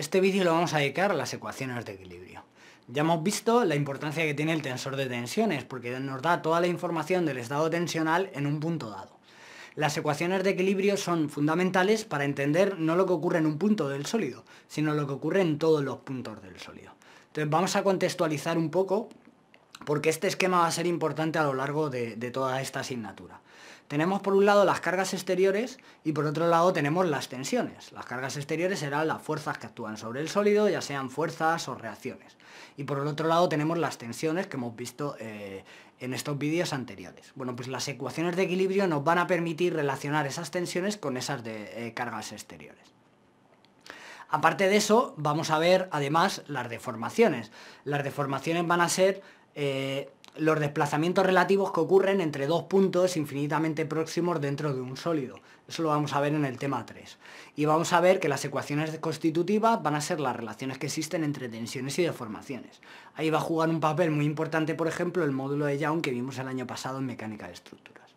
Este vídeo lo vamos a dedicar a las ecuaciones de equilibrio. Ya hemos visto la importancia que tiene el tensor de tensiones, porque nos da toda la información del estado tensional en un punto dado. Las ecuaciones de equilibrio son fundamentales para entender no lo que ocurre en un punto del sólido, sino lo que ocurre en todos los puntos del sólido. Entonces vamos a contextualizar un poco porque este esquema va a ser importante a lo largo de, de toda esta asignatura. Tenemos por un lado las cargas exteriores y por otro lado tenemos las tensiones. Las cargas exteriores serán las fuerzas que actúan sobre el sólido, ya sean fuerzas o reacciones. Y por el otro lado tenemos las tensiones que hemos visto eh, en estos vídeos anteriores. Bueno, pues las ecuaciones de equilibrio nos van a permitir relacionar esas tensiones con esas de eh, cargas exteriores. Aparte de eso, vamos a ver además las deformaciones. Las deformaciones van a ser eh, los desplazamientos relativos que ocurren entre dos puntos infinitamente próximos dentro de un sólido. Eso lo vamos a ver en el tema 3. Y vamos a ver que las ecuaciones constitutivas van a ser las relaciones que existen entre tensiones y deformaciones. Ahí va a jugar un papel muy importante, por ejemplo, el módulo de Young que vimos el año pasado en mecánica de estructuras.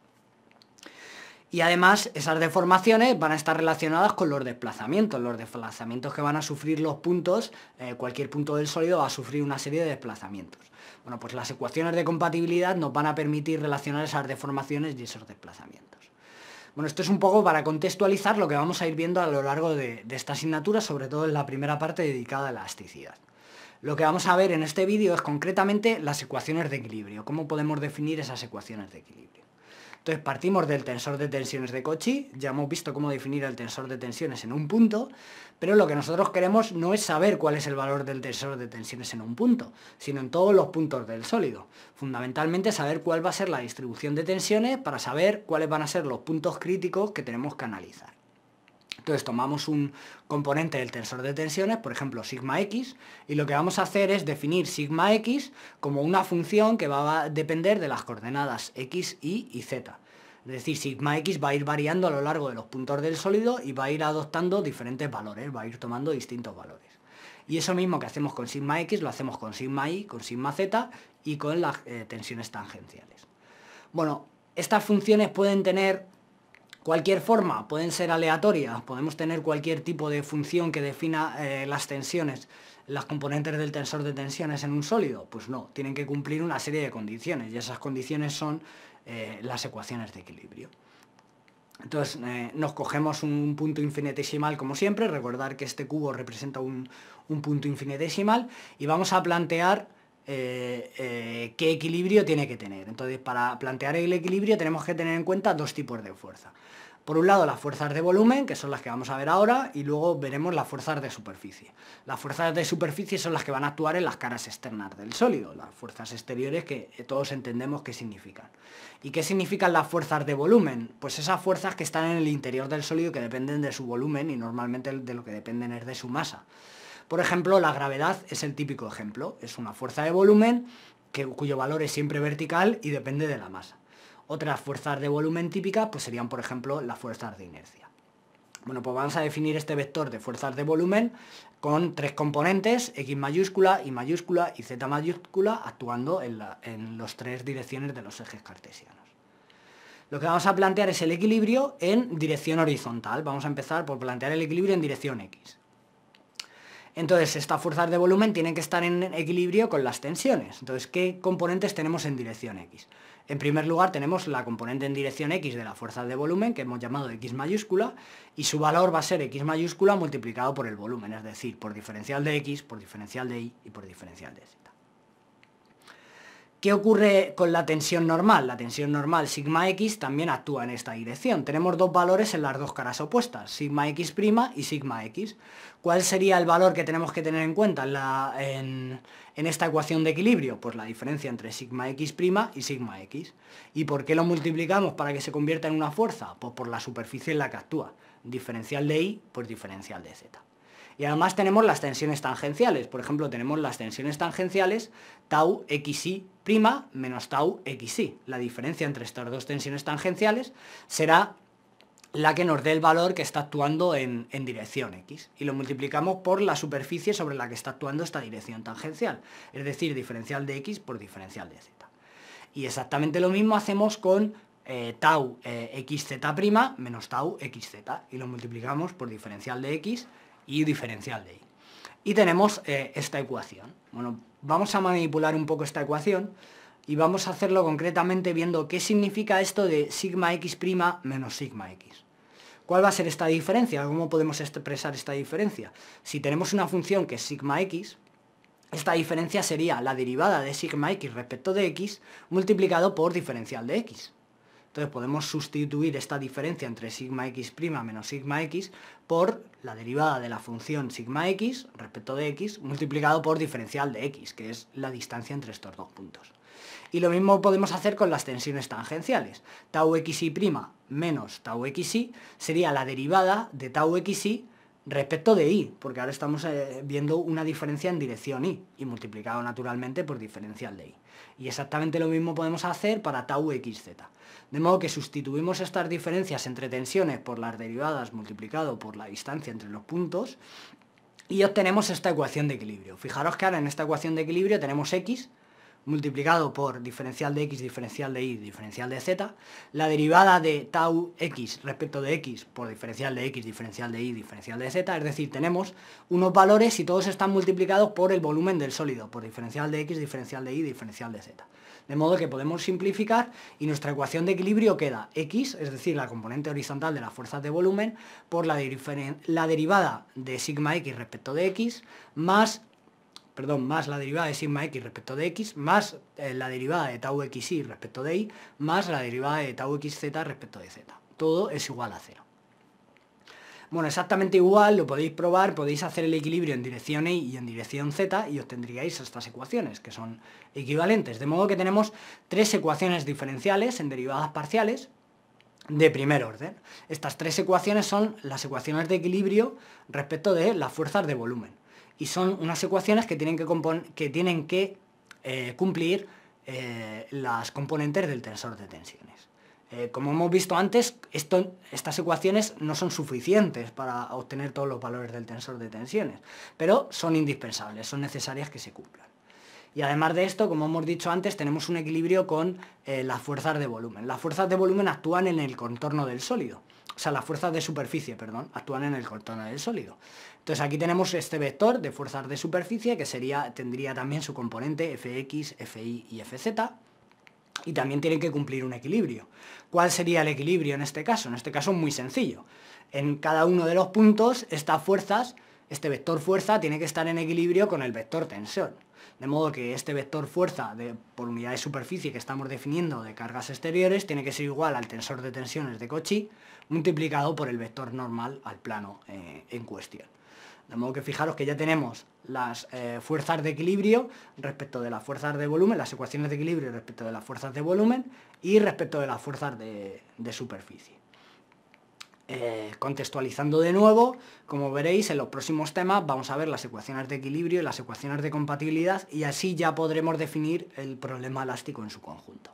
Y además esas deformaciones van a estar relacionadas con los desplazamientos, los desplazamientos que van a sufrir los puntos, eh, cualquier punto del sólido va a sufrir una serie de desplazamientos. Bueno, pues las ecuaciones de compatibilidad nos van a permitir relacionar esas deformaciones y esos desplazamientos. Bueno, esto es un poco para contextualizar lo que vamos a ir viendo a lo largo de, de esta asignatura, sobre todo en la primera parte dedicada a la elasticidad. Lo que vamos a ver en este vídeo es concretamente las ecuaciones de equilibrio, cómo podemos definir esas ecuaciones de equilibrio. Entonces partimos del tensor de tensiones de Cauchy, ya hemos visto cómo definir el tensor de tensiones en un punto, pero lo que nosotros queremos no es saber cuál es el valor del tensor de tensiones en un punto, sino en todos los puntos del sólido. Fundamentalmente saber cuál va a ser la distribución de tensiones para saber cuáles van a ser los puntos críticos que tenemos que analizar. Entonces tomamos un componente del tensor de tensiones, por ejemplo sigma x, y lo que vamos a hacer es definir sigma x como una función que va a depender de las coordenadas x, y y z. Es decir, sigma x va a ir variando a lo largo de los puntos del sólido y va a ir adoptando diferentes valores, va a ir tomando distintos valores. Y eso mismo que hacemos con sigma x lo hacemos con sigma y, con sigma z y con las eh, tensiones tangenciales. Bueno, estas funciones pueden tener Cualquier forma, pueden ser aleatorias, podemos tener cualquier tipo de función que defina eh, las tensiones, las componentes del tensor de tensiones en un sólido. Pues no, tienen que cumplir una serie de condiciones y esas condiciones son eh, las ecuaciones de equilibrio. Entonces eh, nos cogemos un punto infinitesimal como siempre, recordar que este cubo representa un punto infinitesimal y vamos a plantear eh, eh, qué equilibrio tiene que tener. Entonces, para plantear el equilibrio tenemos que tener en cuenta dos tipos de fuerza. Por un lado, las fuerzas de volumen, que son las que vamos a ver ahora, y luego veremos las fuerzas de superficie. Las fuerzas de superficie son las que van a actuar en las caras externas del sólido, las fuerzas exteriores que eh, todos entendemos qué significan. ¿Y qué significan las fuerzas de volumen? Pues esas fuerzas que están en el interior del sólido que dependen de su volumen y normalmente de lo que dependen es de su masa. Por ejemplo, la gravedad es el típico ejemplo, es una fuerza de volumen que, cuyo valor es siempre vertical y depende de la masa. Otras fuerzas de volumen típicas pues serían, por ejemplo, las fuerzas de inercia. Bueno, pues vamos a definir este vector de fuerzas de volumen con tres componentes, X mayúscula, Y mayúscula y Z mayúscula, actuando en las tres direcciones de los ejes cartesianos. Lo que vamos a plantear es el equilibrio en dirección horizontal. Vamos a empezar por plantear el equilibrio en dirección X. Entonces, estas fuerzas de volumen tienen que estar en equilibrio con las tensiones. Entonces, ¿qué componentes tenemos en dirección X? En primer lugar, tenemos la componente en dirección X de la fuerza de volumen, que hemos llamado X mayúscula, y su valor va a ser X mayúscula multiplicado por el volumen, es decir, por diferencial de X, por diferencial de Y y por diferencial de Z. ¿Qué ocurre con la tensión normal? La tensión normal sigma x también actúa en esta dirección. Tenemos dos valores en las dos caras opuestas, sigma x' y sigma x. ¿Cuál sería el valor que tenemos que tener en cuenta en, esta ecuación de equilibrio? Pues la diferencia entre sigma x' y sigma x. ¿Y por qué lo multiplicamos para que se convierta en una fuerza? Pues por la superficie en la que actúa. Diferencial de y por pues diferencial de z. Y además tenemos las tensiones tangenciales. Por ejemplo, tenemos las tensiones tangenciales tau xi' menos tau xy. La diferencia entre estas dos tensiones tangenciales será la que nos dé el valor que está actuando en, dirección x y lo multiplicamos por la superficie sobre la que está actuando esta dirección tangencial, es decir, diferencial de x por diferencial de z. Y exactamente lo mismo hacemos con eh, tau eh, xz' menos tau xz y lo multiplicamos por diferencial de x y diferencial de y. Y tenemos eh, esta ecuación. Bueno, vamos a manipular un poco esta ecuación y vamos a hacerlo concretamente viendo qué significa esto de sigma x' menos sigma x. ¿Cuál va a ser esta diferencia? ¿Cómo podemos expresar esta diferencia? Si tenemos una función que es sigma x, esta diferencia sería la derivada de sigma x respecto de x multiplicado por diferencial de x. Entonces podemos sustituir esta diferencia entre sigma x' menos sigma x por la derivada de la función sigma x respecto de x multiplicado por diferencial de x, que es la distancia entre estos dos puntos. Y lo mismo podemos hacer con las tensiones tangenciales. Tau xy' menos tau xy sería la derivada de tau xy respecto de Y, porque ahora estamos eh, viendo una diferencia en dirección Y y multiplicado naturalmente por diferencial de Y. Y exactamente lo mismo podemos hacer para tau xz. De modo que sustituimos estas diferencias entre tensiones por las derivadas multiplicado por la distancia entre los puntos y obtenemos esta ecuación de equilibrio. Fijaros que ahora en esta ecuación de equilibrio tenemos x, multiplicado por diferencial de x, diferencial de y, diferencial de z, la derivada de tau x respecto de x por diferencial de x, diferencial de y, diferencial de z, es decir, tenemos unos valores y todos están multiplicados por el volumen del sólido, por diferencial de x, diferencial de y, diferencial de z. De modo que podemos simplificar y nuestra ecuación de equilibrio queda x, es decir, la componente horizontal de las fuerzas de volumen, por la, la derivada de sigma x respecto de x, más perdón, más la derivada de sigma x respecto de x, más eh, la derivada de tau xy respecto de y, más la derivada de tau xz respecto de z. Todo es igual a cero. Bueno, exactamente igual, lo podéis probar, podéis hacer el equilibrio en dirección Y e y en dirección Z y obtendríais estas ecuaciones, que son equivalentes. De modo que tenemos tres ecuaciones diferenciales en derivadas parciales de primer orden. Estas tres ecuaciones son las ecuaciones de equilibrio respecto de las fuerzas de volumen y son unas ecuaciones que tienen que, eh, cumplir eh, las componentes del tensor de tensiones. Eh, como hemos visto antes, estas ecuaciones no son suficientes para obtener todos los valores del tensor de tensiones, pero son indispensables, son necesarias que se cumplan. Y además de esto, como hemos dicho antes, tenemos un equilibrio con las fuerzas de volumen. Las fuerzas de volumen actúan en el contorno del sólido o sea, las fuerzas de superficie, perdón, actúan en el contorno del sólido. Entonces aquí tenemos este vector de fuerzas de superficie que sería, tendría también su componente Fx, Fi y Fz y también tienen que cumplir un equilibrio. ¿Cuál sería el equilibrio en este caso? En este caso muy sencillo. En cada uno de los puntos estas fuerzas este vector fuerza tiene que estar en equilibrio con el vector tensión, De modo que este vector fuerza de, por unidad de superficie que estamos definiendo de cargas exteriores tiene que ser igual al tensor de tensiones de Cauchy multiplicado por el vector normal al plano eh, en cuestión. De modo que fijaros que ya tenemos las eh, fuerzas de equilibrio respecto de las fuerzas de volumen, las ecuaciones de equilibrio respecto de las fuerzas de volumen y respecto de las fuerzas de superficie. Eh, contextualizando de nuevo, como veréis en los próximos temas vamos a ver las ecuaciones de equilibrio y las ecuaciones de compatibilidad y así ya podremos definir el problema elástico en su conjunto.